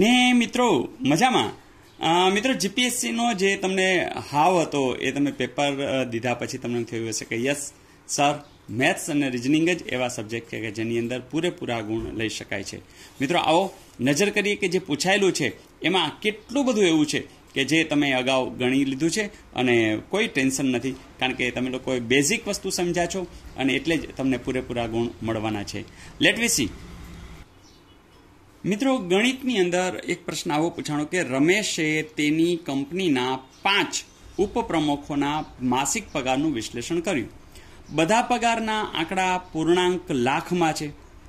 ને મિત્રો મજામાં મિત્રો જીપીએસસીનો જે તમને હાવ હતો એ તમે પેપર દીધા પછી તમને થયું હશે કે યસ સર મેથ્સ અને રિઝનિંગ જ એવા સબ્જેક્ટ છે કે જેની અંદર પૂરેપૂરા ગુણ લઈ શકાય છે મિત્રો આવો નજર કરીએ કે જે પૂછાયેલું છે એમાં કેટલું બધું એવું છે કે જે તમે અગાઉ ગણી લીધું છે અને કોઈ ટેન્શન નથી કારણ કે તમે લોકોએ બેઝિક વસ્તુ સમજ્યા છો અને એટલે જ તમને પૂરેપૂરા ગુણ મળવાના છે લેટ વી સી મિત્રો ગણિતની અંદર એક પ્રશ્ન આવો પૂછાણો કે રમેશે તેની કંપનીના પાંચ ઉપપ્રમુખોના માસિક પગારનું વિશ્લેષણ કર્યું બધા પગારના આંકડા પૂર્ણાંક લાખમાં છે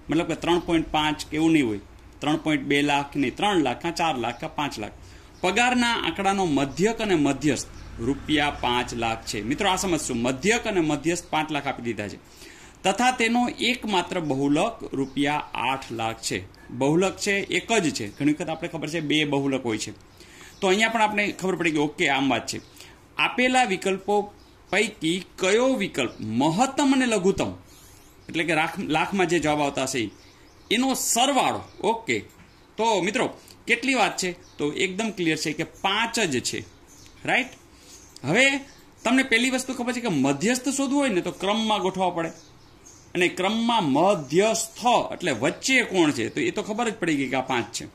મતલબ કે ત્રણ પોઈન્ટ પાંચ કેવું નહીં હોય ત્રણ પોઈન્ટ બે લાખ નહીં ત્રણ લાખ કાં ચાર લાખ કાં પાંચ લાખ પગારના આંકડાનો મધ્યક અને મધ્યસ્થ રૂપિયા પાંચ લાખ છે મિત્રો આ સમજશું મધ્યક અને મધ્યસ્થ પાંચ લાખ આપી દીધા છે તથા તેનો એકમાત્ર બહુલક રૂપિયા આઠ લાખ છે બહુલક છે એક જ છે ઘણી વખત આપણે ખબર છે બે બહુલક હોય છે તો અહીંયા પણ આપણે ખબર પડી કે ઓકે આમ વાત છે આપેલા વિકલ્પો પૈકી કયો વિકલ્પ મહત્તમ અને લઘુત્તમ એટલે કે રાખ લાખમાં જે જવાબ આવતા હશે એનો સરવાળો ઓકે તો મિત્રો કેટલી વાત છે તો એકદમ ક્લિયર છે કે પાંચ જ છે રાઈટ હવે તમને પહેલી વસ્તુ ખબર છે કે મધ્યસ્થ શોધવું હોય ને તો ક્રમમાં ગોઠવવા પડે અને ક્રમમાં મધ્યસ્થ એટલે વચ્ચે કોણ છે તો એ તો ખબર જ પડી ગઈ કે આ પાંચ છે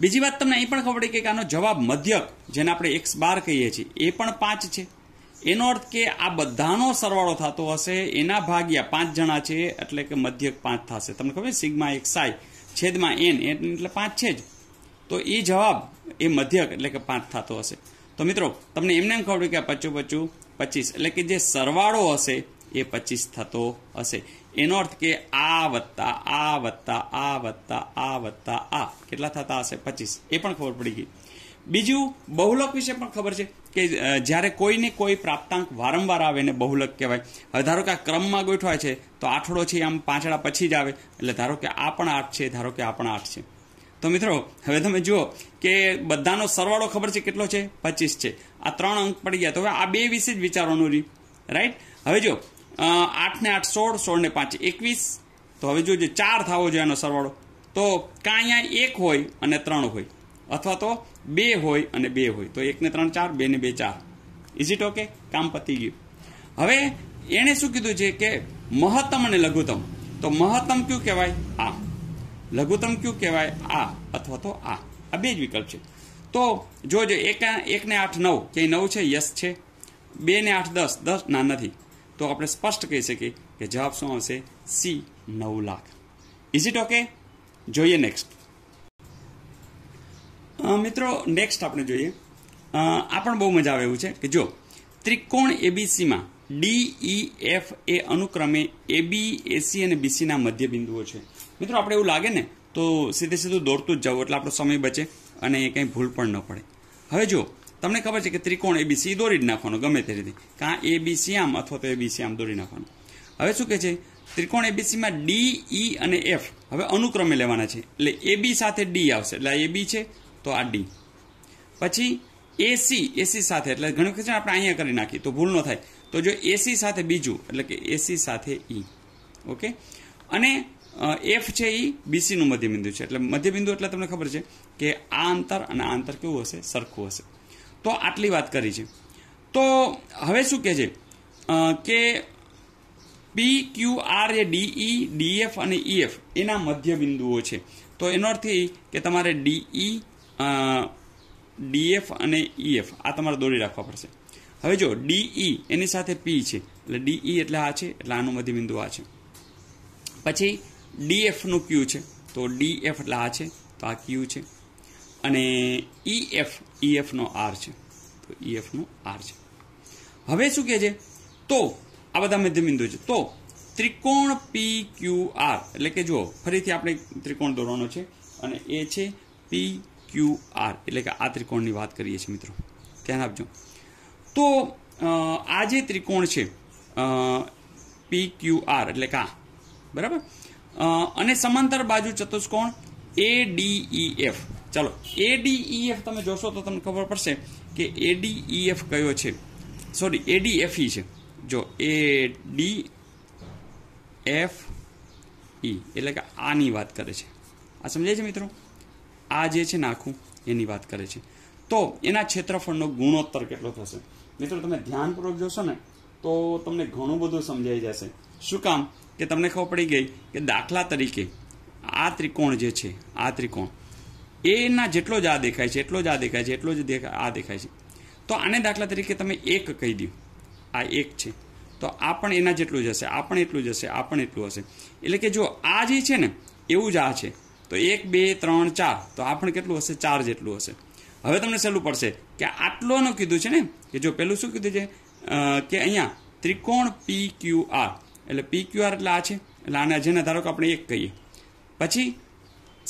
બીજી વાત તમને અહીં પણ ખબર પડી કે આનો જવાબ મધ્યક જેને આપણે એક્સ બાર કહીએ છીએ એ પણ પાંચ છે એનો અર્થ કે આ બધાનો સરવાળો થતો હશે એના ભાગ્યા પાંચ જણા છે એટલે કે મધ્યક પાંચ થશે તમને ખબર સિગ્મા એક્સાઈ છેદમાં એન એટલે પાંચ છે જ તો એ જવાબ એ મધ્યક એટલે કે પાંચ થતો હશે તો મિત્રો તમને એમને એમ ખબર કે પચું પચું પચીસ એટલે કે જે સરવાળો હશે એ પચીસ થતો હશે એનો અર્થ કે આ વત્તા આ વત્તા આ વત્તા આ વત્તા આ કેટલા થતા હશે પચીસ એ પણ ખબર પડી ગઈ બીજું બહુલક વિશે પણ ખબર છે કે જ્યારે કોઈને કોઈ પ્રાપ્તાંક વારંવાર આવે ને બહુલક કહેવાય હવે ધારો કે આ ક્રમમાં ગોઠવાય છે તો આઠડો છે આમ પાંચડા પછી જ આવે એટલે ધારો કે આ પણ આઠ છે ધારો કે આ પણ આઠ છે તો મિત્રો હવે તમે જુઓ કે બધાનો સરવાળો ખબર છે કેટલો છે પચીસ છે આ ત્રણ અંક પડી ગયા તો હવે આ બે વિશે જ વિચારવાનું રહ્યું રાઈટ હવે જો આઠને આઠ સોળ સોળને પાંચ એકવીસ તો હવે જોઈએ ચાર થવો જોઈએ એનો સરવાળો તો કાં અહીંયા એક હોય અને ત્રણ હોય અથવા તો બે હોય અને બે હોય તો એકને ત્રણ ચાર બે ને બે ચાર ઇઝ ઇટ ઓકે કામ પતી ગયું હવે એણે શું કીધું છે કે મહત્તમ અને લઘુત્તમ તો મહત્તમ કયું કહેવાય આ લઘુત્તમ કયું કહેવાય આ અથવા તો આ આ બે જ વિકલ્પ છે તો જોજો એક એકને આઠ નવ ક્યાંય નવ છે યસ છે બે ને આઠ દસ દસ ના નથી તો આપણે સ્પષ્ટ કહી શકીએ કે જવાબ શું આવશે સી નવ લાખ ઇઝ ઇટ ઓકે જોઈએ નેક્સ્ટ મિત્રો નેક્સ્ટ આપણે જોઈએ આ પણ બહુ મજા આવે એવું છે કે જો ત્રિકોણ એબીસીમાં ડી એફ એ અનુક્રમે એબી એસી અને બીસીના મધ્ય બિંદુઓ છે મિત્રો આપણે એવું લાગે ને તો સીધે સીધું દોડતું જ જવું એટલે આપણો સમય બચે અને એ કંઈ ભૂલ પણ ન પડે હવે જો તમને ખબર છે કે ત્રિકોણ એબીસી દોરી જ નાખવાનો ગમે તે રીતે કાં એબીસી આમ અથવા તો એબીસી આમ દોરી નાખવાનું હવે શું કહે છે ત્રિકોણ એબીસીમાં ડી ઈ અને એફ હવે અનુક્રમે લેવાના છે એટલે એબી સાથે ડી આવશે એટલે આ એબી છે તો આ ડી પછી એસી એસી સાથે એટલે ઘણી વખત આપણે અહીંયા કરી નાખીએ તો ભૂલ ન થાય તો જો એસી સાથે બીજું એટલે કે એસી સાથે ઈ e. ઓકે અને એફ છે એ બીસીનું મધ્યબિંદુ છે એટલે મધ્યબિંદુ એટલે તમને ખબર છે કે આ અંતર અને આ અંતર કેવું હશે સરખું હશે તો આટલી વાત કરી છે તો હવે શું કહે છે કે પી ક્યુ આર એ ડીઈ ડીએફ અને ઈએફ e, એના મધ્ય બિંદુઓ છે તો એનો અર્થ એ કે તમારે ડીઈ ડીએફ e, અને ઈએફ e, આ તમારે દોરી રાખવા પડશે હવે જો ડીઈ એની સાથે પી છે એટલે ડીઈ એટલે આ છે એટલે આનું મધ્ય બિંદુ આ છે પછી ડીએફનું ક્યુ છે તો ડીએફ એટલે આ છે તો આ ક્યુ છે અને ઈ એફ ઈ એફનો આર છે તો ઈ e એફનો આર છે હવે શું કહે છે તો આ બધા મધ્યબિંદુ છે તો ત્રિકોણ પી ક્યુ આર એટલે કે જુઓ ફરીથી આપણે ત્રિકોણ દોરવાનો છે અને એ છે પી ક્યુ આર એટલે કે આ ત્રિકોણની વાત કરીએ છીએ મિત્રો ધ્યાન આપજો તો આ જે ત્રિકોણ છે પી ક્યુ આર એટલે કે આ બરાબર અને સમાંતર બાજુ ચતુષ્કોણ એ ડી ઈ એફ ચાલો એડીઈએફ e તમે જોશો તો તમને ખબર પડશે કે એડીઈએફ e કયો છે સોરી એડીએફઈ e છે જો એ ડી એફ ઈ એટલે કે આની વાત કરે છે આ સમજાય છે મિત્રો આ જે છે ને આખું એની વાત કરે છે તો એના ક્ષેત્રફળનો ગુણોત્તર કેટલો થશે મિત્રો તમે ધ્યાનપૂર્વક જોશો ને તો તમને ઘણું બધું સમજાઈ જશે શું કામ કે તમને ખબર પડી ગઈ કે દાખલા તરીકે આ ત્રિકોણ જે છે આ ત્રિકોણ એના જેટલો જ આ દેખાય છે એટલો જ આ દેખાય છે એટલો જ આ દેખાય છે તો આને દાખલા તરીકે તમે એક કહી દો આ એક છે તો આ પણ એના જેટલું જ હશે આ પણ એટલું જ હશે આ પણ એટલું હશે એટલે કે જો આ જે છે ને એવું જ આ છે તો એક બે ત્રણ ચાર તો આ પણ કેટલું હશે ચાર જેટલું હશે હવે તમને સહેલું પડશે કે આટલોનું કીધું છે ને કે જો પેલું શું કીધું છે કે અહીંયા ત્રિકોણ પી ક્યુ આર એટલે પી ક્યુ આર એટલે આ છે એટલે આને જેને ધારો કે આપણે એક કહીએ પછી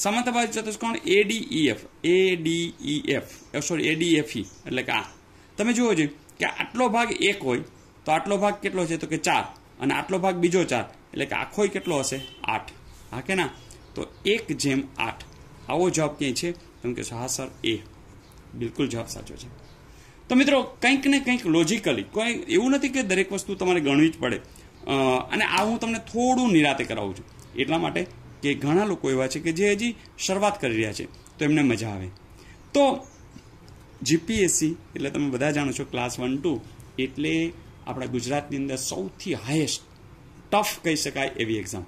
સમતાભાજ ચતુષ્કોણ એડીઈએફ એડીઈએફ સોરી ઈ એટલે કે આ તમે જુઓ જોઈએ કે આટલો ભાગ એક હોય તો આટલો ભાગ કેટલો છે તો કે ચાર અને આટલો ભાગ બીજો ચાર એટલે કે આખોય કેટલો હશે આઠ હા કે ના તો એક જેમ આઠ આવો જવાબ ક્યાંય છે તમે કહેશો હા સર એ બિલકુલ જવાબ સાચો છે તો મિત્રો કંઈક ને કંઈક લોજિકલી કોઈ એવું નથી કે દરેક વસ્તુ તમારે ગણવી જ પડે અને આ હું તમને થોડું નિરાતે કરાવું છું એટલા માટે કે ઘણા લોકો એવા છે કે જે હજી શરૂઆત કરી રહ્યા છે તો એમને મજા આવે તો જીપીએસસી એટલે તમે બધા જાણો છો ક્લાસ વન ટુ એટલે આપણા ગુજરાતની અંદર સૌથી હાઈએસ્ટ ટફ કહી શકાય એવી એક્ઝામ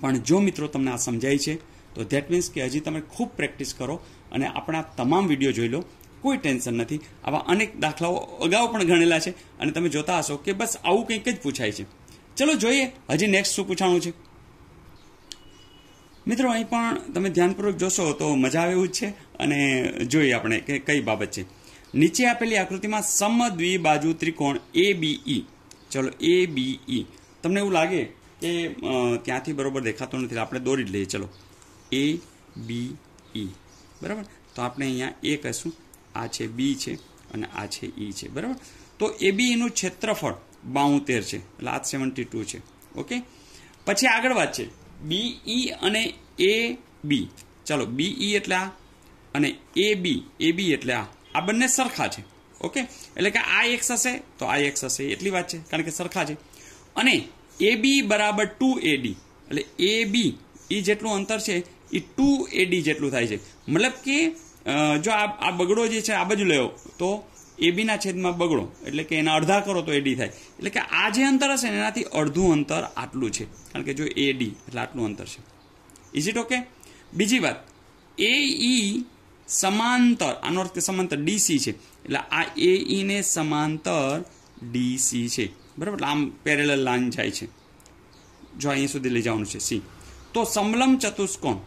પણ જો મિત્રો તમને આ સમજાય છે તો ધેટ મીન્સ કે હજી તમે ખૂબ પ્રેક્ટિસ કરો અને આપણા તમામ વિડીયો જોઈ લો કોઈ ટેન્શન નથી આવા અનેક દાખલાઓ અગાઉ પણ ગણેલા છે અને તમે જોતા હશો કે બસ આવું કંઈક જ પૂછાય છે ચલો જોઈએ હજી નેક્સ્ટ શું પૂછાણું છે મિત્રો અહીં પણ તમે ધ્યાનપૂર્વક જોશો તો મજા આવે એવું જ છે અને જોઈએ આપણે કે કઈ બાબત છે નીચે આપેલી આકૃતિમાં સમદ્વિબાજુ ત્રિકોણ એ બીઈ ચલો એ બીઈ તમને એવું લાગે કે ત્યાંથી બરોબર દેખાતું નથી આપણે દોરી જ લઈએ ચલો એ બી ઈ બરાબર તો આપણે અહીંયા એ કહીશું આ છે બી છે અને આ છે ઈ છે બરાબર તો એ બીનું ક્ષેત્રફળ બાઉતેર છે એટલે આ સેવન્ટી ટુ છે ઓકે પછી આગળ વાત છે બીઈ અને એ બી ચાલો બીઈ એટલે આ અને એ બી એ બી એટલે આ આ બંને સરખા છે ઓકે એટલે કે આ એક્સ હશે તો આ એક્સ હશે એટલી વાત છે કારણ કે સરખા છે અને એ બી બરાબર ટુ એ ડી એટલે એ બી એ જેટલું અંતર છે એ ટુ એ ડી જેટલું થાય છે મતલબ કે જો આ આ બગડો જે છે આ બાજુ લેવો તો એબીના છેદમાં બગડો એટલે કે એના અડધા કરો તો એડી થાય એટલે કે આ જે અંતર હશે ને એનાથી અડધું અંતર આટલું છે કારણ કે જો એ ડી એટલે આટલું અંતર છે ઇઝ ઇટ ઓકે બીજી વાત એ ઈ e સમાંતર આનો અર્થ સમાંતર ડીસી છે એટલે આ એ ઈને e સમાંતર ડીસી છે બરાબર એટલે આમ પેરેલલ લાઇન જાય છે જો અહીંયા સુધી લઈ જવાનું છે સી તો સમલમ ચતુષ્કોણ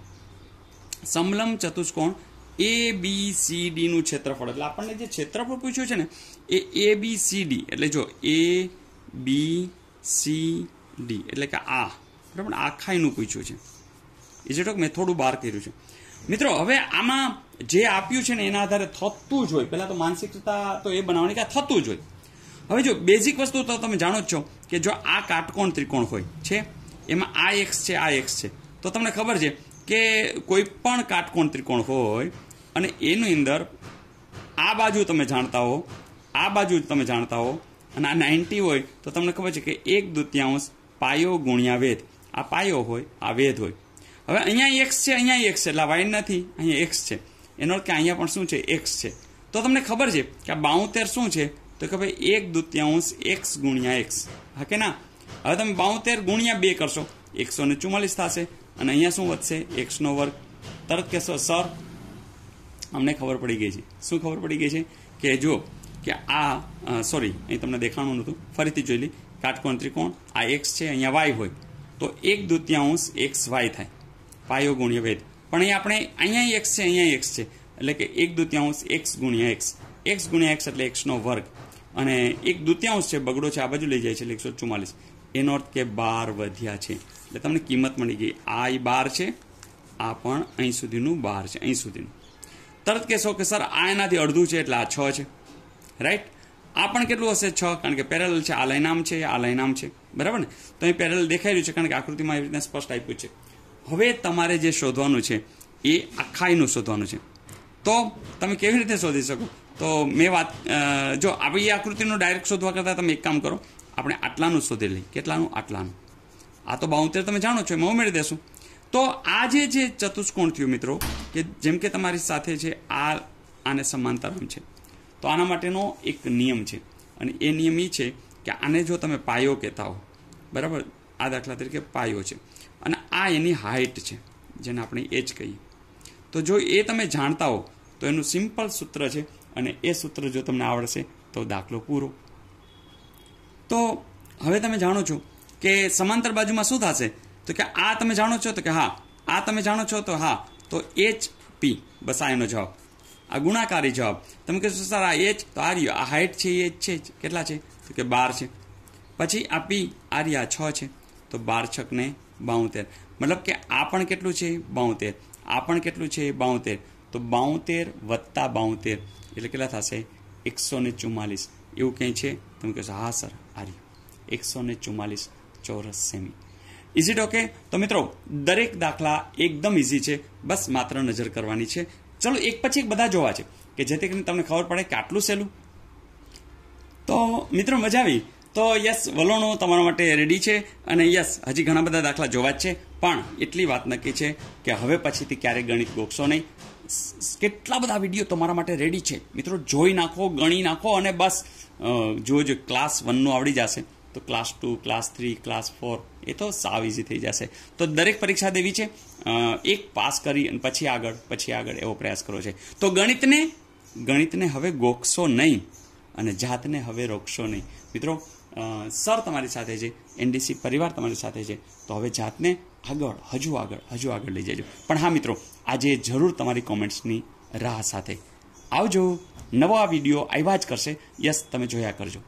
સમલમ ચતુષ્કોણ એ બી સી ડીનું ક્ષેત્રફળ એટલે આપણને જે ક્ષેત્રફળ પૂછ્યું છે ને એ એ બી સી ડી એટલે જો એ બી સી ડી એટલે કે આ બરાબર આખાઈનું પૂછ્યું છે ઇઝેટોક મેં થોડું બહાર કર્યું છે મિત્રો હવે આમાં જે આપ્યું છે ને એના આધારે થતું જ હોય પહેલાં તો માનસિકતા તો એ બનાવવાની કે થતું જ હોય હવે જો બેઝિક વસ્તુ તો તમે જાણો જ છો કે જો આ કાટકોણ ત્રિકોણ હોય છે એમાં આ એક્સ છે આ એક્સ છે તો તમને ખબર છે કે કોઈ પણ કાટકોણ ત્રિકોણ હોય અને એની અંદર આ બાજુ તમે જાણતા હો આ બાજુ તમે જાણતા હો અને આ નાઇન્ટી હોય તો તમને ખબર છે કે એક દૃત્યાંશ પાયો ગુણ્યા વેધ આ પાયો હોય આ વેધ હોય હવે અહીંયા એક્સ છે અહીંયા એક્સ છે એટલે વાય નથી અહીંયા એક્સ છે એનો કે અહીંયા પણ શું છે એક્સ છે તો તમને ખબર છે કે આ બાઉતેર શું છે તો કે ભાઈ એક દૃત્યાંશ એક્સ ગુણ્યા એક્સ હા કે ના હવે તમે બાઉતેર ગુણ્યા બે કરશો એકસો ને ચુમ્માલીસ થશે અને અહીંયા શું વધશે એક્સનો વર્ગ તરત કહેશો સર અમને ખબર પડી ગઈ છે શું ખબર પડી ગઈ છે કે જો કે આ સોરી અહીં તમને દેખાણું નહોતું ફરીથી જોઈ લી કાટકોણ ત્રિકોણ આ એક્સ છે અહીંયા વાય હોય તો એક દૂતિયાંશ એક્સ વાય થાય વાયો ગુણ્ય વેદ પણ અહીં આપણે અહીંયા એક્સ છે અહીંયા એક્સ છે એટલે કે એક દૂતિયાંશ એક્સ ગુણ્યા એક્સ એક્સ ગુણ્યા એક્સ એટલે એક્સનો વર્ગ અને એક દૂતિયાંશ છે બગડો છે આ બાજુ લઈ જાય છે એટલે એકસો ચુમ્માલીસ એનો અર્થ કે બાર વધ્યા છે એટલે તમને કિંમત મળી ગઈ આ એ બાર છે આ પણ અહીં સુધીનું બાર છે અહીં સુધીનું તરત કહેશો કે સર આ એનાથી અડધું છે એટલે આ છ છે રાઈટ આ પણ કેટલું હશે છ કારણ કે પેરેલ છે આ લાઈનામ છે આ લાઈનામ છે બરાબર ને તો અહીં પેરેલ દેખાઈ રહ્યું છે કારણ કે આકૃતિમાં એવી રીતના સ્પષ્ટ આપ્યું છે હવે તમારે જે શોધવાનું છે એ આખાઈનું શોધવાનું છે તો તમે કેવી રીતે શોધી શકો તો મેં વાત જો આવી આકૃતિનું ડાયરેક્ટ શોધવા કરતાં તમે એક કામ કરો આપણે આટલાનું શોધી લઈએ કેટલાનું આટલાનું આ તો બાઉતેર તમે જાણો છો એમાં ઉમેરી દેશું તો આ જે જે ચતુષ્કોણ થયું મિત્રો કે જેમ કે તમારી સાથે છે આ આને સમાંતરમ છે તો આના માટેનો એક નિયમ છે અને એ નિયમ એ છે કે આને જો તમે પાયો કહેતા હો બરાબર આ દાખલા તરીકે પાયો છે અને આ એની હાઇટ છે જેને આપણે એચ કહીએ તો જો એ તમે જાણતા હો તો એનું સિમ્પલ સૂત્ર છે અને એ સૂત્ર જો તમને આવડશે તો દાખલો પૂરો તો હવે તમે જાણો છો કે સમાંતર બાજુમાં શું થશે તો કે આ તમે જાણો છો તો કે હા આ તમે જાણો છો તો હા તો એચ પી બસ આ એનો જવાબ આ ગુણાકારી જવાબ તમે કહેશો સર આ એચ તો આ આ હાઇટ છે એ એચ છે કેટલા છે તો કે બાર છે પછી આ પી આર્ય આ છ છે તો બાર છક ને બાઉતેર મતલબ કે આ પણ કેટલું છે બાઉતેર આ પણ કેટલું છે બાઉતેર તો બાઉતેર વત્તા બાઉતેર એટલે કેટલા થશે એકસો ને ચુમ્માલીસ એવું કંઈ છે તમે કહેશો હા સર આ એકસો ને ચુમ્માલીસ ચોરસ સેમી ઇઝ ઇટ ઓકે તો મિત્રો દરેક દાખલા એકદમ ઇઝી છે બસ માત્ર નજર કરવાની છે ચલો એક પછી એક બધા જોવા છે કે જેથી કરીને તમને ખબર પડે કે આટલું સહેલું તો મિત્રો મજા આવી તો યસ વલોણો તમારા માટે રેડી છે અને યસ હજી ઘણા બધા દાખલા જોવા જ છે પણ એટલી વાત નક્કી છે કે હવે પછીથી ક્યારેય ગણિત ગોખશો નહીં કેટલા બધા વિડીયો તમારા માટે રેડી છે મિત્રો જોઈ નાખો ગણી નાખો અને બસ જોજો ક્લાસ વનનું આવડી જશે તો class two class three class four એ તો સાવ ઇઝી થઈ જશે તો દરેક પરીક્ષા દેવી છે એક પાસ કરી અને પછી આગળ પછી આગળ એવો પ્રયાસ કરવો છે તો ગણિતને ગણિતને હવે ગોખશો નહીં અને જાતને હવે રોકશો નહીં મિત્રો સર તમારી સાથે છે એનડીસી પરિવાર તમારી સાથે છે તો હવે જાતને આગળ હજુ આગળ હજુ આગળ લઈ જજો પણ હા મિત્રો આજે જરૂર તમારી કોમેન્ટ્સની રાહ સાથે આવજો નવા વિડીયો આવ્યા જ કરશે યસ તમે જોયા કરજો